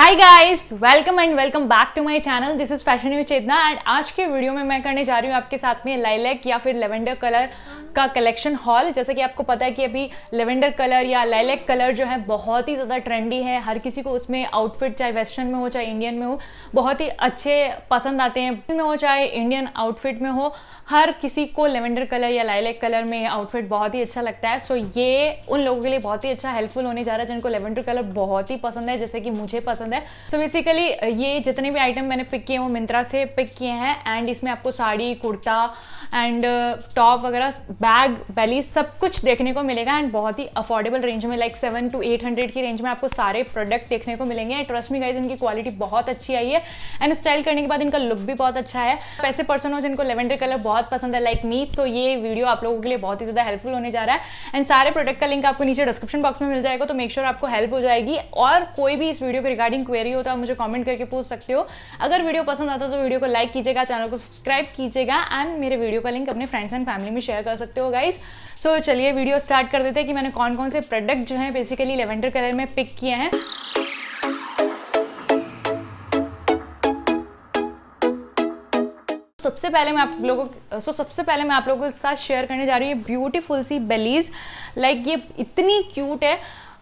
hi guys welcome and welcome back to my channel this is fashion you Chetna and आज के video में मैं करने जा रही हूँ आपके साथ में लाइलैक या फिर लेवेंडर कलर का कलेक्शन हॉल जैसे कि आपको पता है कि अभी लेवेंडर कलर या लाइलैक कलर जो है बहुत ही ज़्यादा ट्रेंडी है हर किसी को उसमें आउटफिट चाहे वेस्टर्न में हो चाहे इंडियन में हो बहुत ही अच्छे पसंद आते हैं में हो चाहे इंडियन आउटफिट में हो हर किसी को लेवेंडर कलर या लाइलैक कलर में आउटफिट बहुत ही अच्छा लगता है सो ये उन लोगों के लिए बहुत ही अच्छा हेल्पफुल होने जा रहा है जिनको लेवेंडर कलर बहुत ही पसंद है जैसे कि मुझे पसंद पसंद है सो so बेसिकली ये जितने भी आइटम मैंने पिक किए वो मिंत्रा से पिक किए हैं एंड इसमें आपको sari kurta and top uh, वगैरह बैग बैली सब कुछ देखने को मिलेगा एंड बहुत ही अफोर्डेबल रेंज में like seven to eight hundred की रेंज में आपको सारे प्रोडक्ट देखने को मिलेंगे एंड ट्रस्ट मी गाइज इनकी क्वालिटी बहुत अच्छी आई है एंड स्टाइल करने के बाद इनका लुक भी बहुत अच्छा है ऐसे पर्सन हो जिनको लेवेंडर कलर बहुत पसंद है लाइक मी तो ये वीडियो आप लोगों के लिए बहुत ही ज़्यादा हेल्पफुल होने जा रहा है एंड सारे प्रोडक्ट का लिंक आपको नीचे डिस्क्रिप्शन बॉक्स में मिल जाएगा तो मेक श्योर sure आपको हेल्प हो जाएगी और कोई भी इस वीडियो के रिगार्डिंग रिगार्डिंग क्वेरी हो तो आप मुझे कॉमेंट करके पूछ सकते हो अगर वीडियो पसंद आता तो वीडियो को लाइक कीजिएगा चैनल को सब्सक्राइब कीजिएगा एंड मेरे वीडियो का लिंक अपने फ्रेंड्स एंड फैमिली में शेयर कर सकते हो गाइज सो so, चलिए वीडियो स्टार्ट कर देते हैं कि मैंने कौन कौन से प्रोडक्ट जो है बेसिकली लेवेंडर कलर में पिक किए हैं सबसे पहले मैं आप लोगों सो so, सबसे पहले मैं आप लोगों के साथ शेयर करने जा रही हूँ ये ब्यूटीफुल सी बेलीज लाइक like, ये इतनी क्यूट है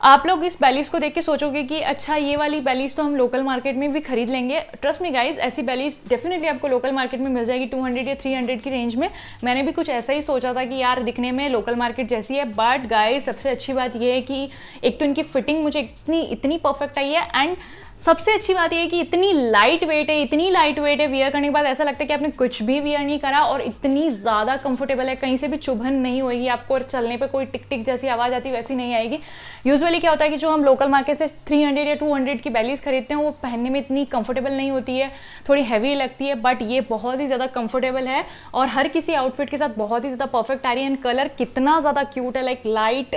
आप लोग इस बैलीज को देख के सोचोगे कि अच्छा ये वाली बैलीज तो हम लोकल मार्केट में भी खरीद लेंगे ट्रस्ट मी गाइज ऐसी बैलीज डेफिनेटली आपको लोकल मार्केट में मिल जाएगी 200 या 300 की रेंज में मैंने भी कुछ ऐसा ही सोचा था कि यार दिखने में लोकल मार्केट जैसी है बट गाइज सबसे अच्छी बात यह है कि एक तो इनकी फिटिंग मुझे इतनी इतनी परफेक्ट आई है एंड सबसे अच्छी बात यह है कि इतनी लाइट वेट है इतनी लाइट वेट है वियर करने के बाद ऐसा लगता है कि आपने कुछ भी वियर नहीं करा और इतनी ज़्यादा कंफर्टेबल है कहीं से भी चुभन नहीं होगी आपको और चलने पे कोई टिक टिक जैसी आवाज़ आती वैसी नहीं आएगी यूजुअली क्या होता है कि जो हम लोकल मार्केट से 300 या 200 की बैलीस खरीदते हैं वो पहनने में इतनी कंफर्टेबल नहीं होती है थोड़ी हैवी लगती है बट ये बहुत ही ज़्यादा कंफर्टेबल है और हर किसी आउटफिट के साथ बहुत ही ज़्यादा परफेक्ट आ रही है एंड कलर कितना ज़्यादा क्यूट है लाइक लाइट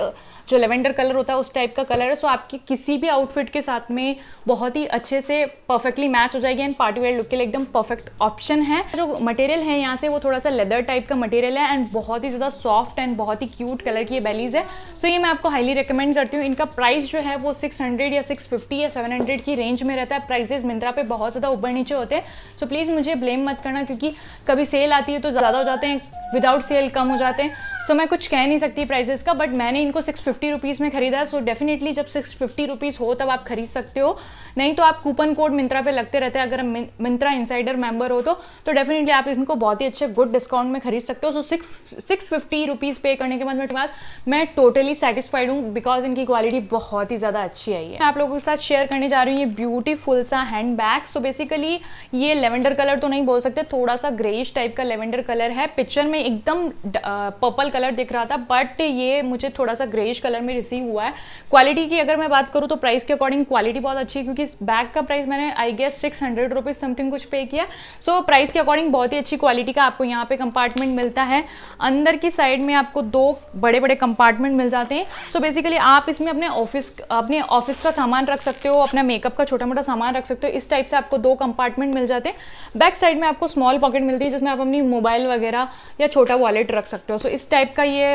जो लेवेंडर कलर होता है उस टाइप का कलर है सो आपके किसी भी आउटफिट के साथ में बहुत ही अच्छे से परफेक्टली मैच हो जाएगी एंड पार्टी वेयर लुक के लिए एकदम परफेक्ट ऑप्शन है जो मटेरियल है यहाँ से वो थोड़ा सा लेदर टाइप का मटेरियल है एंड बहुत ही ज़्यादा सॉफ्ट एंड बहुत ही क्यूट कलर की ये बेलीज है सो so, ये मैं आपको हाईली रिकमेंड करती हूँ इनका प्राइस जो है वो सिक्स या सिक्स या सेवन की रेंज में रहता है प्राइजेज मिंत्रा पे बहुत ज़्यादा ऊपर नीचे होते हैं सो so, प्लीज़ मुझे ब्लेम मत करना क्योंकि कभी सेल आती है तो ज़्यादा हो जाते हैं विदाउट सेल कम हो जाते हैं सो so, मैं कुछ कह नहीं सकती प्राइजेस का बट मैंने इनको सिक्स फिफ्टी रुपीज़ में ख़रीदा सो डेफिनेटली जब सिक्स फिफ्टी रुपीज़ हो तब आप खरीद सकते हो नहीं तो आप कूपन कोड मिंत्रा पे लगते रहते हैं अगर मिंत्रा इंसाइडर मेंबर हो तो तो डेफिनेटली आप इनको बहुत ही अच्छे गुड डिस्काउंट में खरीद सकते हो so six six fifty rupees pay करने के बाद मेरे पास मैं टोटली सेटिस्फाइड हूँ बिकॉज इनकी क्वालिटी बहुत ही ज़्यादा अच्छी आई है मैं आप लोगों के साथ शेयर करने जा रही हूँ ये ब्यूटीफुल सा हैंड बैग सो बेसिकली ये लेवेंडर कलर तो नहीं बोल सकते थोड़ा सा ग्रेइश टाइप का लेवेंडर कलर है पिक्चर में एकदम पर्पल कलर दिख रहा था बट ये मुझे थोड़ा सा ग्रेइश कलर में रिसीव हुआ है क्वालिटी की अगर मैं बात करूँ तो प्राइस के अकॉर्डिंग क्वालिटी बहुत अच्छी है क्योंकि इस बैग का प्राइस मैंने I guess six hundred rupees something कुछ पे किया सो so, प्राइस के अकॉर्डिंग बहुत ही अच्छी क्वालिटी का आपको यहाँ पे कंपार्टमेंट मिलता है अंदर की साइड में आपको दो बड़े बड़े कंपार्टमेंट मिल जाते हैं सो so, बेसिकली आप इसमें अपने ऑफिस अपने ऑफिस का सामान रख सकते हो अपना मेकअप का छोटा मोटा सामान रख सकते हो इस टाइप से आपको दो कंपार्टमेंट मिल जाते हैं बैक साइड में आपको स्मॉल पॉकेट मिलती है जिसमें आप अपनी मोबाइल वगैरह या छोटा वॉलेट रख सकते हो सो so, इस टाइप टाइप का ये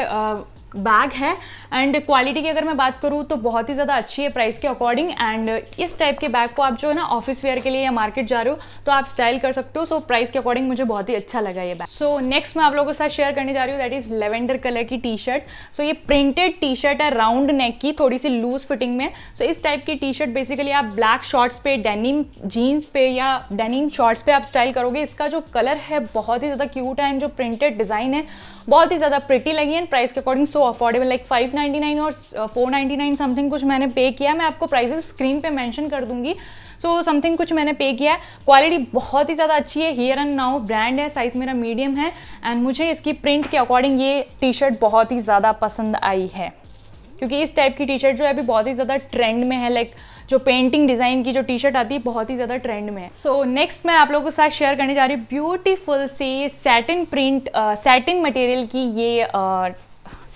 बैग है एंड क्वालिटी की अगर मैं बात करूँ तो बहुत ही ज़्यादा अच्छी है प्राइस के अकॉर्डिंग एंड इस टाइप के बैग को आप जो है ना ऑफिस वेयर के लिए या मार्केट जा रहे हो तो आप स्टाइल कर सकते हो सो प्राइस के अकॉर्डिंग मुझे बहुत ही अच्छा लगा ये बैग सो नेक्स्ट मैं आप लोगों के साथ शेयर करने जा रही हूँ दैट इज़ लेवेंडर कलर की टी शर्ट सो ये प्रिंटेड टी शर्ट है राउंड नेक की थोड़ी सी लूज फिटिंग में सो so, इस टाइप की टी शर्ट बेसिकली आप ब्लैक शॉर्ट्स पे डेनिम जीन्स पे या डेनिम शॉर्ट्स पे आप स्टाइल करोगे इसका जो कलर है बहुत ही ज़्यादा क्यूट है एंड जो प्रिंटेड डिज़ाइन है बहुत ही ज़्यादा प्रिटी लगी एंड प्राइस के अकॉर्डिंग सो अफोर्डेबल लाइक 599 और 499 समथिंग कुछ मैंने पे किया मैं आपको प्राइजेस स्क्रीन पे मेंशन कर दूंगी सो so, समथिंग कुछ मैंने पे किया है क्वालिटी बहुत ही ज़्यादा अच्छी है हियर एंड नाउ ब्रांड है साइज़ मेरा मीडियम है एंड मुझे इसकी प्रिंट के अकॉर्डिंग ये टी शर्ट बहुत ही ज़्यादा पसंद आई है क्योंकि इस टाइप की टी शर्ट जो है अभी बहुत ही ज़्यादा ट्रेंड में है लाइक जो पेंटिंग डिज़ाइन की जो टी शर्ट आती है बहुत ही ज़्यादा ट्रेंड में है सो so, नेक्स्ट मैं आप लोगों के साथ शेयर करने जा रही हूँ ब्यूटीफुल सी सैटिन प्रिंट सैटिन मटेरियल की ये uh,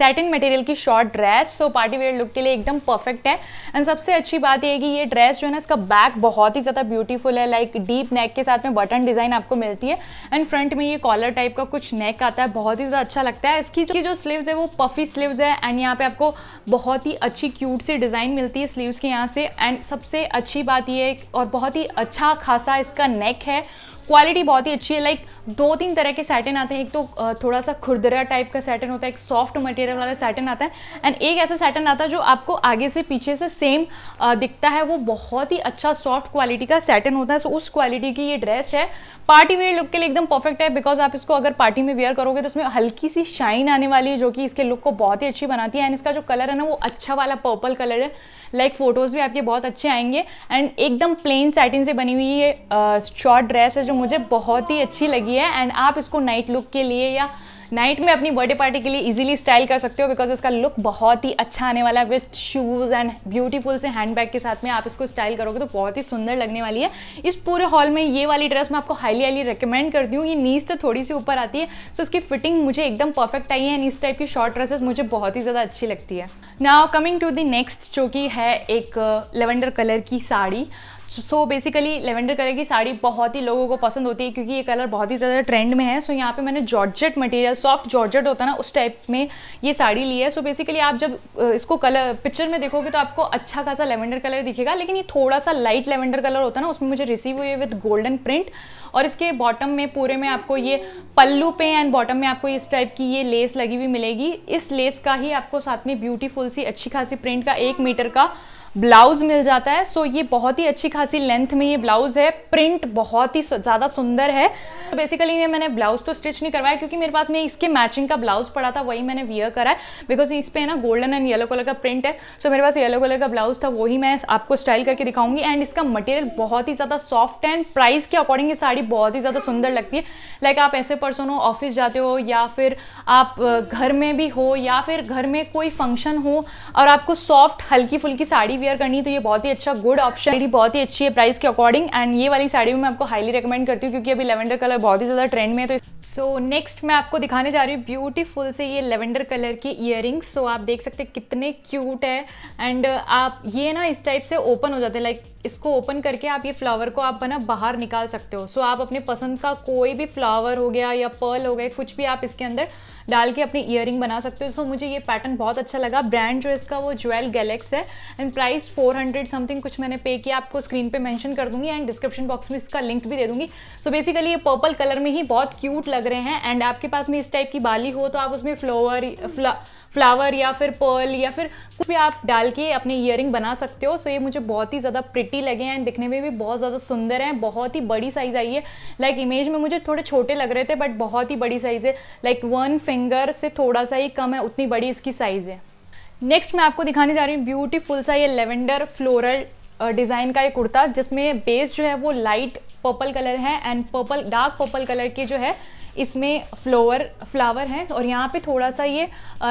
सेटिन मटेरियल की short dress so party wear look के लिए एकदम परफेक्ट है एंड सबसे अच्छी बात यह है कि ये ड्रेस जो है ना इसका बैक बहुत ही ज़्यादा ब्यूटीफुल है लाइक डीप नेक के साथ में बटन डिज़ाइन आपको मिलती है एंड फ्रंट में ये कॉलर टाइप का कुछ नेक आता है बहुत ही ज़्यादा अच्छा लगता है इसकी जो, जो स्लीव्स है वो पफी स्लीव्स है एंड यहाँ पे आपको बहुत ही अच्छी क्यूट सी डिज़ाइन मिलती है स्लीव्स के यहाँ से एंड सबसे अच्छी बात ये और बहुत ही अच्छा खासा इसका नेक है क्वालिटी बहुत ही अच्छी है लाइक दो तीन तरह के सैटन आते हैं एक तो थोड़ा सा खुरदरा टाइप का सैटन होता है एक सॉफ्ट मटेरियल वाला सैटन आता है एंड एक ऐसा सैटन आता है जो आपको आगे से पीछे से सेम दिखता है वो बहुत ही अच्छा सॉफ्ट क्वालिटी का सैटन होता है सो उस क्वालिटी की ये ड्रेस है पार्टी वेयर लुक के लिए एकदम परफेक्ट है बिकॉज आप इसको अगर पार्टी में वेयर करोगे तो उसमें हल्की सी शाइन आने वाली है जो कि इसके लुक को बहुत ही अच्छी बनाती है एंड इसका जो कलर है ना वो अच्छा वाला पर्पल कलर है लाइक फोटोज़ भी आपके बहुत अच्छे आएंगे एंड एकदम प्लेन सैटिन से बनी हुई ये शॉर्ट ड्रेस है जो मुझे बहुत ही अच्छी लगी है एंड आप इसको नाइट लुक के लिए या नाइट में अपनी बर्थडे पार्टी के लिए इजीली स्टाइल कर सकते हो बिकॉज इसका लुक बहुत ही अच्छा आने वाला है विथ शूज़ एंड ब्यूटीफुल से हैंडबैग के साथ में आप इसको स्टाइल करोगे तो बहुत ही सुंदर लगने वाली है इस पूरे हॉल में ये वाली ड्रेस मैं आपको हाईली हाईली रिकमेंड करती हूँ ये नीज से थोड़ी सी ऊपर आती है सो इसकी फिटिंग मुझे एकदम परफेक्ट आई है एंड इस टाइप की शॉर्ट ड्रेसेस मुझे बहुत ही ज़्यादा अच्छी लगती है now coming to the next जो कि है एक लेवेंडर uh, कलर की sari so basically lavender colour की साड़ी बहुत ही लोगों को पसंद होती है क्योंकि ये कलर बहुत ही ज़्यादा ट्रेंड में है सो so, यहाँ पे मैंने जॉर्जेट मटेरियल सॉफ्ट जॉर्जेट होता है ना उस टाइप में ये साड़ी ली है सो so, बेसिकली आप जब इसको कलर पिक्चर में देखोगे तो आपको अच्छा खासा लेवेंडर कलर दिखेगा लेकिन ये थोड़ा सा लाइट लेवेंडर कलर होता है ना उसमें मुझे रिसीव हुई है विद गोल्डन प्रिंट और इसके बॉटम में पूरे में आपको ये पल्लू पे एंड बॉटम में आपको इस टाइप की ये लेस लगी हुई मिलेगी इस लेस का ही आपको साथ में ब्यूटीफुल सी अच्छी खासी प्रिंट का एक मीटर का ब्लाउज मिल जाता है सो ये बहुत ही अच्छी खासी लेंथ में ये ब्लाउज है प्रिंट बहुत ही ज़्यादा सुंदर है तो बेसिकली ये मैंने ब्लाउज तो स्टिच नहीं करवाया क्योंकि मेरे पास में इसके मैचिंग का ब्लाउज पड़ा था वही मैंने वियर करा है बिकॉज इस पर ना गोल्डन एंड येलो कलर का प्रिंट है सो so, मेरे पास येलो कलर का ब्लाउज था वही मैं आपको स्टाइल करके दिखाऊंगी एंड इसका मटेरियल बहुत ही ज़्यादा सॉफ्ट एंड प्राइस के अकॉर्डिंग ये साड़ी बहुत ही ज़्यादा सुंदर लगती है लाइक like, आप ऐसे पर्सन हो ऑफिस जाते हो या फिर आप घर में भी हो या फिर घर में कोई फंक्शन हो और आपको सॉफ्ट हल्की फुल्की साड़ी वेयर करनी तो ये बहुत ही अच्छा गुड ऑप्शन मेरी बहुत ही अच्छी है प्राइस के अकॉर्डिंग एंड ये वाली साड़ी भी मैं आपको हाईली रिकमेंड करती हूँ क्योंकि अभी लेवेंडर कलर बहुत ही ज़्यादा ट्रेंड में है तो सो so, नेक्स्ट मैं आपको दिखाने जा रही हूँ ब्यूटीफुल से ये लेवेंडर कलर की इयर सो so, आप देख सकते हैं कितने क्यूट है एंड आप ये ना इस टाइप से ओपन हो जाते हैं लाइक इसको ओपन करके आप ये फ्लावर को आप बना बाहर निकाल सकते हो सो so, आप अपने पसंद का कोई भी फ्लावर हो गया या पर्ल हो गया कुछ भी आप इसके अंदर डाल के अपनी इयर बना सकते हो सो so, मुझे ये पैटर्न बहुत अच्छा लगा ब्रांड जो इसका वो ज्वेल गैलेक्स है एंड प्राइस 400 समथिंग कुछ मैंने पे किया आपको स्क्रीन पे मेंशन कर दूंगी एंड डिस्क्रिप्शन बॉक्स में इसका लिंक भी दे दूंगी सो so, बेसिकली ये पर्पल कलर में ही बहुत क्यूट लग रहे हैं एंड आपके पास में इस टाइप की बाली हो तो आप उसमें फ्लोवर फ्ला, फ्लावर या फिर पर्ल या फिर कुछ भी आप डाल के अपने इयर बना सकते हो सो ये मुझे बहुत ही ज़्यादा प्रिटी लगे हैं दिखने में भी बहुत ज़्यादा सुंदर हैं बहुत ही बड़ी साइज़ आई है लाइक like, इमेज में मुझे थोड़े छोटे लग रहे थे बट बहुत ही बड़ी साइज़ है लाइक वन फिंगर से थोड़ा सा ही कम है उतनी बड़ी इसकी साइज़ है नेक्स्ट मैं आपको दिखाने जा रही हूँ ब्यूटीफुल सा ये लेवेंडर फ्लोरल डिज़ाइन का ये कुर्ता जिसमें बेस जो है वो लाइट पर्पल कलर है and purple dark purple colour की जो है इसमें फ्लोवर फ्लावर हैं और यहाँ पे थोड़ा सा ये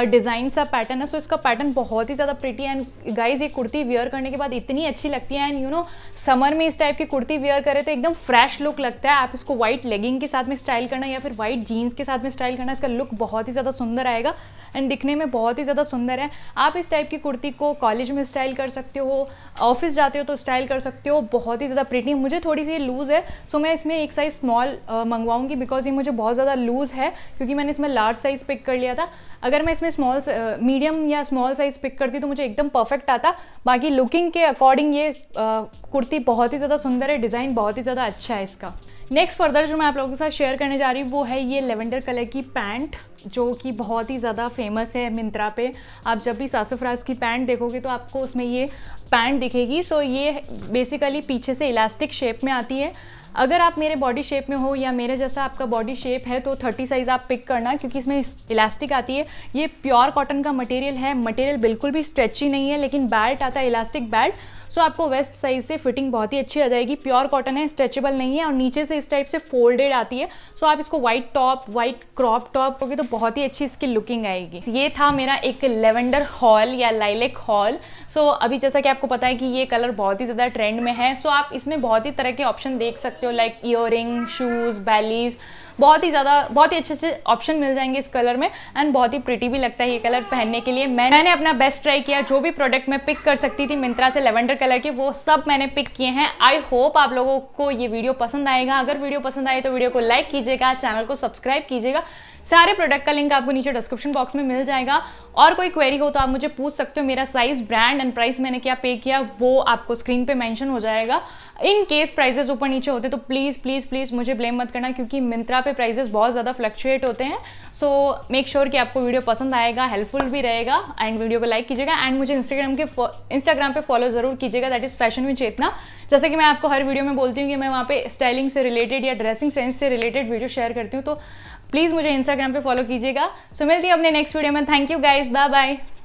डिज़ाइन सा पैटर्न है सो इसका पैटर्न बहुत ही ज़्यादा प्रिटी एंड गाइज ये कुर्ती वेयर करने के बाद इतनी अच्छी लगती है एंड यू नो समर में इस टाइप की कुर्ती वेयर करें तो एकदम फ्रेश लुक लगता है आप इसको वाइट लेगिंग के साथ में स्टाइल करना या फिर वाइट जीन्स के साथ में स्टाइल करना इसका लुक बहुत ही ज़्यादा सुंदर आएगा एंड दिखने में बहुत ही ज़्यादा सुंदर है आप इस टाइप की कुर्ती को कॉलेज में स्टाइल कर सकते हो ऑफिस जाते हो तो स्टाइल कर सकते हो बहुत ही ज़्यादा प्रिटी मुझे थोड़ी सी लूज़ है सो मैं इसमें एक साइज़ स्मॉल मंगवाऊंगी बिकॉज ये मुझे बहुत बहुत ज़्यादा लूज़ है क्योंकि मैंने इसमें लार्ज साइज़ पिक कर लिया था अगर मैं इसमें स्मॉल मीडियम या स्मॉल साइज़ पिक करती तो मुझे एकदम परफेक्ट आता बाकी लुकिंग के अकॉर्डिंग ये आ, कुर्ती बहुत ही ज़्यादा सुंदर है डिज़ाइन बहुत ही ज़्यादा अच्छा है इसका नेक्स्ट फर्दर जो मैं आप लोगों के साथ शेयर करने जा रही हूँ वो है ये लेवेंडर कलर की पैंट जो कि बहुत ही ज़्यादा फेमस है मिंत्रा पे आप जब भी सासुफ्राज की पैंट देखोगे तो आपको उसमें ये पैंट दिखेगी सो so ये बेसिकली पीछे से इलास्टिक शेप में आती है अगर आप मेरे बॉडी शेप में हो या मेरे जैसा आपका बॉडी शेप है तो थर्टी साइज़ आप पिक करना क्योंकि इसमें इलास्टिक आती है ये प्योर कॉटन का मटेरियल है मटेरियल बिल्कुल भी स्ट्रेची नहीं है लेकिन बैल्ट आता है इलास्टिक बैल्ट सो आपको वेस्ट साइज से फिटिंग बहुत ही अच्छी आ जाएगी प्योर कॉटन है स्ट्रेचेबल नहीं है और नीचे से इस टाइप से फोल्डेड आती है सो आप इसको white top white crop top होगी तो बहुत ही अच्छी इसकी लुकिंग आएगी ये था मेरा एक लेवेंडर हॉल या लाइलेक हॉल सो अभी जैसा कि आपको पता है कि ये कलर बहुत ही ज़्यादा ट्रेंड में है सो आप इसमें बहुत ही तरह के ऑप्शन देख सकते हो लाइक इयर शूज़ बैलीज़ बहुत ही ज़्यादा बहुत ही अच्छे अच्छे ऑप्शन मिल जाएंगे इस कलर में एंड बहुत ही प्रिटी भी लगता है ये कलर पहनने के लिए मैं, मैंने अपना बेस्ट ट्राई किया जो भी प्रोडक्ट मैं पिक कर सकती थी मिंत्रा से लेवेंडर कलर के वो सब मैंने पिक किए हैं आई होप आप लोगों को ये वीडियो पसंद आएगा अगर वीडियो पसंद आए तो वीडियो को लाइक कीजिएगा चैनल को सब्सक्राइब कीजिएगा सारे प्रोडक्ट का लिंक आपको नीचे डिस्क्रिप्शन बॉक्स में मिल जाएगा और कोई क्वेरी हो तो आप मुझे पूछ सकते हो मेरा साइज ब्रांड एंड प्राइस मैंने क्या पे किया वो आपको स्क्रीन पे मेंशन हो जाएगा इन केस प्राइजेस ऊपर नीचे होते तो प्लीज़ प्लीज़ प्लीज़ मुझे ब्लेम मत करना क्योंकि मिंत्रा पे प्राइजेस बहुत ज़्यादा फ्लक्चुएट होते हैं सो मेक श्योर कि आपको वीडियो पसंद आएगा हेल्पफुल भी रहेगा एंड वीडियो को लाइक कीजिएगा एंड मुझे इंस्टाग्राम के इंस्टाग्राम पे फॉलो ज़रूर कीजिएगा that is fashion with Chetna जैसे कि मैं आपको हर वीडियो में बोलती हूँ कि मैं वहाँ पे स्टाइलिंग से रिलेटेड या ड्रेसिंग सेंस से रिलेटेड वीडियो शेयर करती हूँ तो प्लीज़ मुझे इंस्टाग्राम पे फॉलो कीजिएगा सो मिलती है अपने नेक्स्ट वीडियो में thank you guys bye bye